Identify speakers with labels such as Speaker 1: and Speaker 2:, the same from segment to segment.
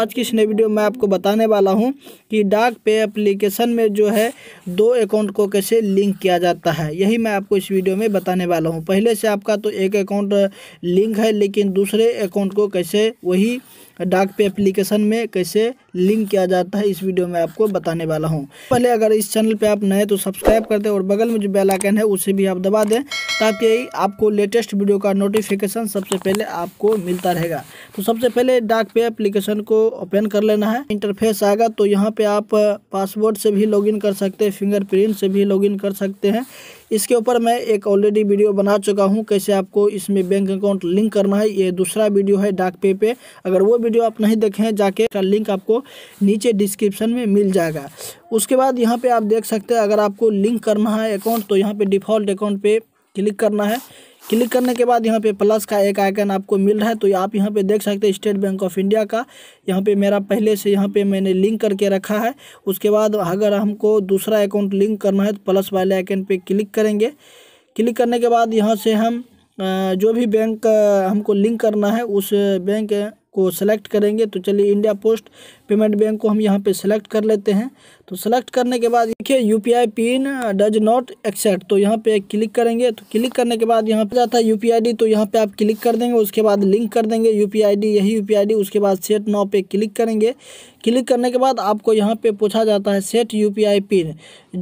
Speaker 1: आज की इस नई वीडियो में आपको बताने वाला हूं कि डाक पे एप्लीकेशन में जो है दो अकाउंट को कैसे लिंक किया जाता है यही मैं आपको इस वीडियो में बताने वाला हूं पहले से आपका तो एक अकाउंट लिंक है लेकिन दूसरे अकाउंट को कैसे वही डाक पे एप्लीकेशन में कैसे लिंक किया जाता है इस वीडियो में आपको बताने वाला हूँ पहले अगर इस चैनल पे आप नए तो सब्सक्राइब कर दें और बगल में जो बेल आइकन है उसे भी आप दबा दें ताकि आपको लेटेस्ट वीडियो का नोटिफिकेशन सबसे पहले आपको मिलता रहेगा तो सबसे पहले डाक पे एप्लीकेशन को ओपन कर लेना है इंटरफेस आएगा तो यहाँ पर आप पासवर्ड से भी लॉगिन कर सकते हैं फिंगरप्रिंट से भी लॉगिन कर सकते हैं इसके ऊपर मैं एक ऑलरेडी वीडियो बना चुका हूँ कैसे आपको इसमें बैंक अकाउंट लिंक करना है ये दूसरा वीडियो है डाक पे पे अगर वो वीडियो आप नहीं देखे हैं जाके का लिंक आपको नीचे डिस्क्रिप्शन में मिल जाएगा उसके बाद यहाँ पर आप देख सकते हैं अगर आपको लिंक करना है अकाउंट तो यहाँ पर डिफ़ॉल्ट अकाउंट पर क्लिक करना है क्लिक करने के बाद यहाँ पे प्लस का एक आइकन आपको मिल रहा है तो आप यहाँ पे देख सकते हैं स्टेट बैंक ऑफ इंडिया का यहाँ पे मेरा पहले से यहाँ पे मैंने लिंक करके रखा है उसके बाद अगर हमको दूसरा अकाउंट लिंक करना है तो प्लस वाले आइकन पर क्लिक करेंगे क्लिक करने के बाद यहाँ से हम जो भी बैंक हमको लिंक करना है उस बैंक को सेलेक्ट करेंगे तो चलिए इंडिया पोस्ट पेमेंट बैंक को हम यहाँ पे सेलेक्ट कर लेते हैं तो सेलेक्ट करने के बाद देखिए U P I pin does not accept तो यहाँ पे क्लिक करेंगे तो क्लिक करने के बाद यहाँ पे जाता है यू पी आई डी तो यहाँ पे आप क्लिक कर देंगे उसके बाद लिंक कर देंगे यू पी आई डी यही यू पी आई डी उसके बाद सेट नाव पे क्लिक करेंगे क्लिक करने के बाद आपको यहाँ पे पूछा जाता है set U P I pin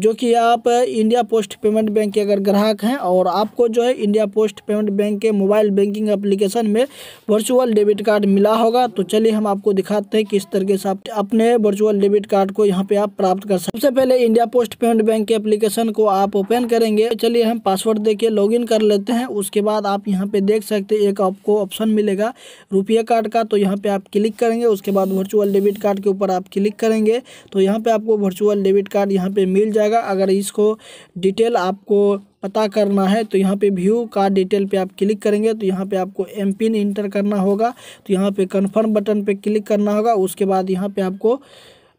Speaker 1: जो कि आप इंडिया पोस्ट पेमेंट बैंक के अगर ग्राहक हैं और आपको जो है इंडिया पोस्ट पेमेंट बैंक के मोबाइल बैंकिंग एप्लीकेशन में वर्चुअल डेबिट कार्ड मिला होगा तो चलिए हम आपको दिखाते हैं किस तरीके से आप आप अपने वर्चुअल डेबिट कार्ड को यहाँ पे आप प्राप्त कर सकते सबसे पहले इंडिया पोस्ट पेमेंट बैंक के एप्लीकेशन को आप ओपन करेंगे चलिए हम पासवर्ड दे के लॉगिन कर लेते हैं उसके बाद आप यहाँ पे देख सकते हैं एक आपको ऑप्शन मिलेगा रुपये कार्ड का तो यहाँ पे आप क्लिक करेंगे उसके बाद वर्चुअल डेबिट कार्ड के ऊपर आप क्लिक करेंगे तो यहाँ पे आपको वर्चुअल डेबिट कार्ड यहाँ पे मिल जाएगा अगर इसको डिटेल आपको पता करना है तो यहाँ पे व्यू का डिटेल पे आप क्लिक करेंगे तो यहाँ पे आपको एम पिन इंटर करना होगा तो यहाँ पे कन्फर्म बटन पे क्लिक करना होगा उसके बाद यहाँ पे आपको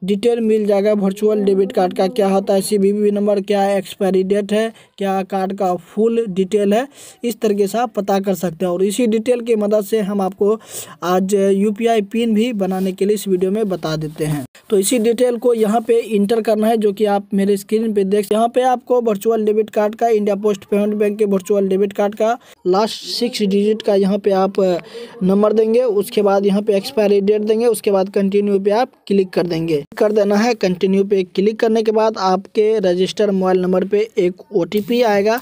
Speaker 1: डिटेल मिल जाएगा वर्चुअल डेबिट कार्ड का क्या होता है सी नंबर क्या है एक्सपायरी डेट है क्या कार्ड का फुल डिटेल है इस तरीके से आप पता कर सकते हैं और इसी डिटेल की मदद से हम आपको आज यू पिन भी बनाने के लिए इस वीडियो में बता देते हैं तो इसी डिटेल को यहाँ पे इंटर करना है जो कि आप मेरे स्क्रीन पे देख यहाँ पे आपको वर्चुअल डेबिट कार्ड का इंडिया पोस्ट पेमेंट बैंक के वर्चुअल डेबिट कार्ड का लास्ट सिक्स डिजिट का यहाँ पे आप नंबर देंगे उसके बाद यहाँ पे एक्सपायरी डेट देंगे उसके बाद कंटिन्यू पे आप क्लिक कर देंगे कर देना है कंटिन्यू पे क्लिक करने के बाद आपके रजिस्टर मोबाइल नंबर पे एक ओ आएगा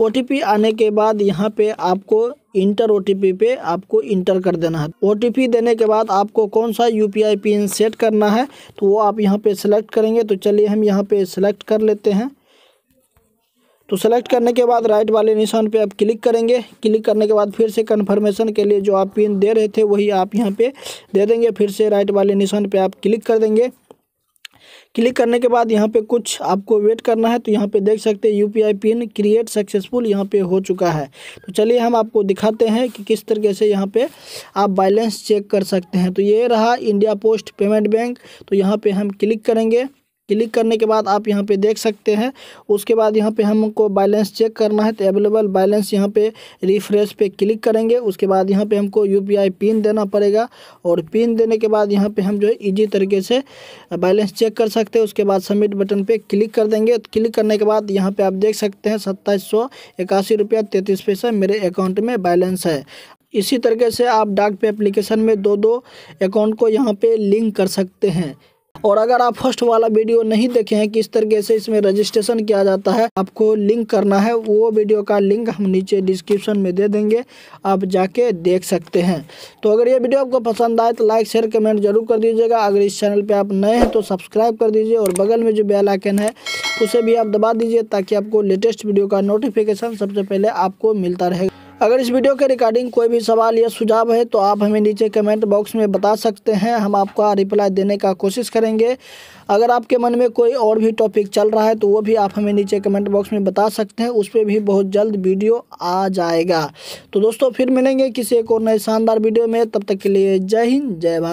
Speaker 1: ओ आने के बाद यहाँ पे आपको इंटर ओ पे आपको इंटर कर देना है ओ देने के बाद आपको कौन सा यू पिन सेट करना है तो वो आप यहाँ पे सेलेक्ट करेंगे तो चलिए हम यहाँ पे सेलेक्ट कर लेते हैं तो सेलेक्ट करने के बाद राइट वाले निशान पे आप क्लिक करेंगे क्लिक करने के बाद फिर से कन्फर्मेशन के लिए जो आप पिन दे रहे थे वही आप यहाँ पे दे देंगे फिर से राइट वाले निशान पे आप क्लिक कर देंगे क्लिक करने के बाद यहाँ पे कुछ आपको वेट करना है तो यहाँ पे देख सकते हैं यूपीआई पिन क्रिएट सक्सेसफुल यहाँ पे हो चुका है तो चलिए हम आपको दिखाते हैं कि किस तरीके से यहाँ पे आप बैलेंस चेक कर सकते हैं तो ये रहा इंडिया पोस्ट पेमेंट बैंक तो यहाँ पे हम क्लिक करेंगे क्लिक करने के बाद आप यहाँ पे देख सकते हैं उसके बाद यहाँ पे हमको बैलेंस चेक करना है तो अवेलेबल बैलेंस यहाँ पे रिफ्रेश पे क्लिक करेंगे उसके बाद यहाँ पे हमको यूपीआई पिन देना पड़ेगा और पिन देने के बाद यहाँ पे हम जो है ईजी तरीके से बैलेंस चेक कर सकते हैं उसके बाद सबमिट बटन पर क्लिक कर देंगे तो क्लिक करने के बाद यहाँ पर आप देख सकते हैं सत्ताईस सौ इक्यासी रुपया तैंतीस पैसा मेरे अकाउंट में बैलेंस है इसी तरीके से आप डाक पे अप्लीकेशन में दो दो अकाउंट को यहाँ पे लिंक कर सकते हैं और अगर आप फर्स्ट वाला वीडियो नहीं देखे हैं किस तरीके से इसमें रजिस्ट्रेशन किया जाता है आपको लिंक करना है वो वीडियो का लिंक हम नीचे डिस्क्रिप्शन में दे देंगे आप जाके देख सकते हैं तो अगर ये वीडियो आपको पसंद आए तो लाइक शेयर कमेंट जरूर कर दीजिएगा अगर इस चैनल पर आप नए हैं तो सब्सक्राइब कर दीजिए और बगल में जो बेलाइकन है उसे भी आप दबा दीजिए ताकि आपको लेटेस्ट वीडियो का नोटिफिकेशन सबसे पहले आपको मिलता रहेगा अगर इस वीडियो के रिगार्डिंग कोई भी सवाल या सुझाव है तो आप हमें नीचे कमेंट बॉक्स में बता सकते हैं हम आपका रिप्लाई देने का कोशिश करेंगे अगर आपके मन में कोई और भी टॉपिक चल रहा है तो वो भी आप हमें नीचे कमेंट बॉक्स में बता सकते हैं उस पर भी बहुत जल्द वीडियो आ जाएगा तो दोस्तों फिर मिलेंगे किसी एक और नए शानदार वीडियो में तब तक के लिए जय हिंद जय भारत